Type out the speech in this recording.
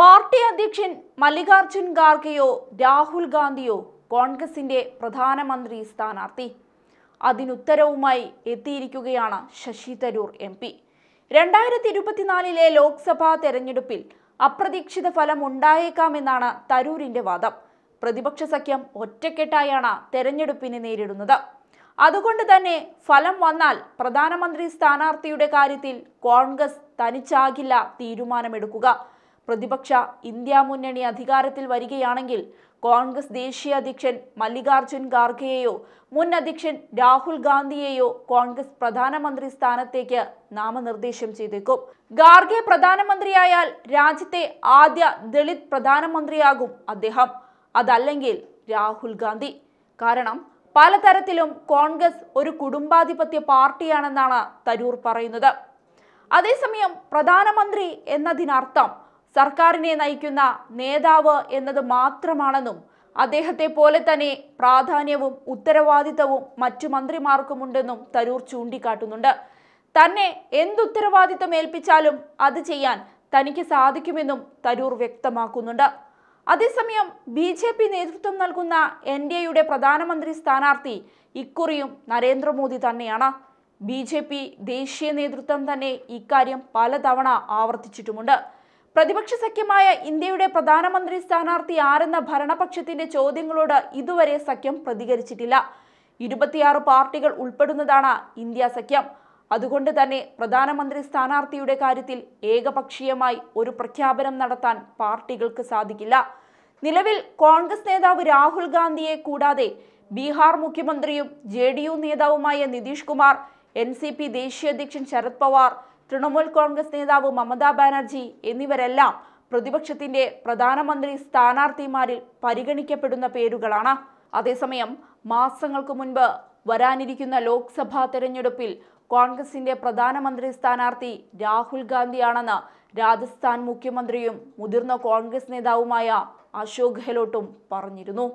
party അധ്യക്ഷൻ മല്ലികാർജുൻ ഖാർഗെയോ രാഹുൽ ഗാന്ധിയോ കോൺഗ്രസിന്റെ പ്രധാനമന്ത്രി സ്ഥാനാർത്ഥി അതിനുത്തരവുമായി എത്തിയിരിക്കുകയാണ് ശശി തരൂർ എം പി രണ്ടായിരത്തി ഇരുപത്തിനാലിലെ ലോക്സഭാ തെരഞ്ഞെടുപ്പിൽ അപ്രതീക്ഷിത ഫലം ഉണ്ടായേക്കാമെന്നാണ് തരൂരിന്റെ വാദം പ്രതിപക്ഷ സഖ്യം ഒറ്റക്കെട്ടായാണ് തെരഞ്ഞെടുപ്പിനെ നേരിടുന്നത് അതുകൊണ്ട് തന്നെ ഫലം വന്നാൽ പ്രധാനമന്ത്രി സ്ഥാനാർത്ഥിയുടെ കാര്യത്തിൽ കോൺഗ്രസ് തനിച്ചാകില്ല തീരുമാനമെടുക്കുക പ്രതിപക്ഷ ഇന്ത്യ മുന്നണി അധികാരത്തിൽ വരികയാണെങ്കിൽ കോൺഗ്രസ് ദേശീയ അധ്യക്ഷൻ മല്ലികാർജുൻ ഖാർഗെയെയോ മുൻ അധ്യക്ഷൻ രാഹുൽ ഗാന്ധിയെയോ കോൺഗ്രസ് പ്രധാനമന്ത്രി സ്ഥാനത്തേക്ക് നാമനിർദ്ദേശം ചെയ്തേക്കും ഖാർഗെ പ്രധാനമന്ത്രിയായാൽ രാജ്യത്തെ ആദ്യ ദളിത് പ്രധാനമന്ത്രിയാകും അദ്ദേഹം അതല്ലെങ്കിൽ രാഹുൽ ഗാന്ധി കാരണം പലതരത്തിലും കോൺഗ്രസ് ഒരു കുടുംബാധിപത്യ പാർട്ടിയാണെന്നാണ് തരൂർ പറയുന്നത് അതേസമയം പ്രധാനമന്ത്രി എന്നതിനർത്ഥം സർക്കാരിനെ നയിക്കുന്ന നേതാവ് എന്നത് മാത്രമാണെന്നും അദ്ദേഹത്തെ പോലെ തന്നെ പ്രാധാന്യവും ഉത്തരവാദിത്തവും മറ്റു മന്ത്രിമാർക്കുമുണ്ടെന്നും തരൂർ ചൂണ്ടിക്കാട്ടുന്നുണ്ട് തന്നെ എന്തുത്തരവാദിത്തം ഏൽപ്പിച്ചാലും അത് ചെയ്യാൻ തനിക്ക് സാധിക്കുമെന്നും തരൂർ വ്യക്തമാക്കുന്നുണ്ട് അതേസമയം ബി ജെ പി നേതൃത്വം നൽകുന്ന എൻ ഡി എയുടെ പ്രധാനമന്ത്രി സ്ഥാനാർത്ഥി ഇക്കുറിയും നരേന്ദ്രമോദി തന്നെയാണ് ബി ജെ പി ദേശീയ നേതൃത്വം തന്നെ ഇക്കാര്യം പലതവണ ആവർത്തിച്ചിട്ടുമുണ്ട് പ്രതിപക്ഷ സഖ്യമായ ഇന്ത്യയുടെ പ്രധാനമന്ത്രി സ്ഥാനാർത്ഥി ആരെന്ന ഭരണപക്ഷത്തിന്റെ ചോദ്യങ്ങളോട് ഇതുവരെ സഖ്യം പ്രതികരിച്ചിട്ടില്ല ഇരുപത്തിയാറ് പാർട്ടികൾ ഉൾപ്പെടുന്നതാണ് ഇന്ത്യ സഖ്യം അതുകൊണ്ട് തന്നെ പ്രധാനമന്ത്രി സ്ഥാനാർത്ഥിയുടെ കാര്യത്തിൽ ഏകപക്ഷീയമായി ഒരു പ്രഖ്യാപനം നടത്താൻ പാർട്ടികൾക്ക് സാധിക്കില്ല നിലവിൽ കോൺഗ്രസ് നേതാവ് രാഹുൽ ഗാന്ധിയെ കൂടാതെ ബീഹാർ മുഖ്യമന്ത്രിയും ജെ നേതാവുമായ നിതീഷ് കുമാർ എൻ ദേശീയ അധ്യക്ഷൻ ശരത് പവാർ തൃണമൂൽ കോൺഗ്രസ് നേതാവ് മമതാ ബാനർജി എന്നിവരെല്ലാം പ്രതിപക്ഷത്തിന്റെ പ്രധാനമന്ത്രി സ്ഥാനാർത്ഥിമാരിൽ പരിഗണിക്കപ്പെടുന്ന പേരുകളാണ് അതേസമയം മാസങ്ങൾക്ക് മുൻപ് വരാനിരിക്കുന്ന ലോക്സഭാ തെരഞ്ഞെടുപ്പിൽ കോൺഗ്രസിന്റെ പ്രധാനമന്ത്രി സ്ഥാനാർത്ഥി രാഹുൽ ഗാന്ധിയാണെന്ന് രാജസ്ഥാൻ മുഖ്യമന്ത്രിയും മുതിർന്ന കോൺഗ്രസ് നേതാവുമായ അശോക് ഗെഹ്ലോട്ടും പറഞ്ഞിരുന്നു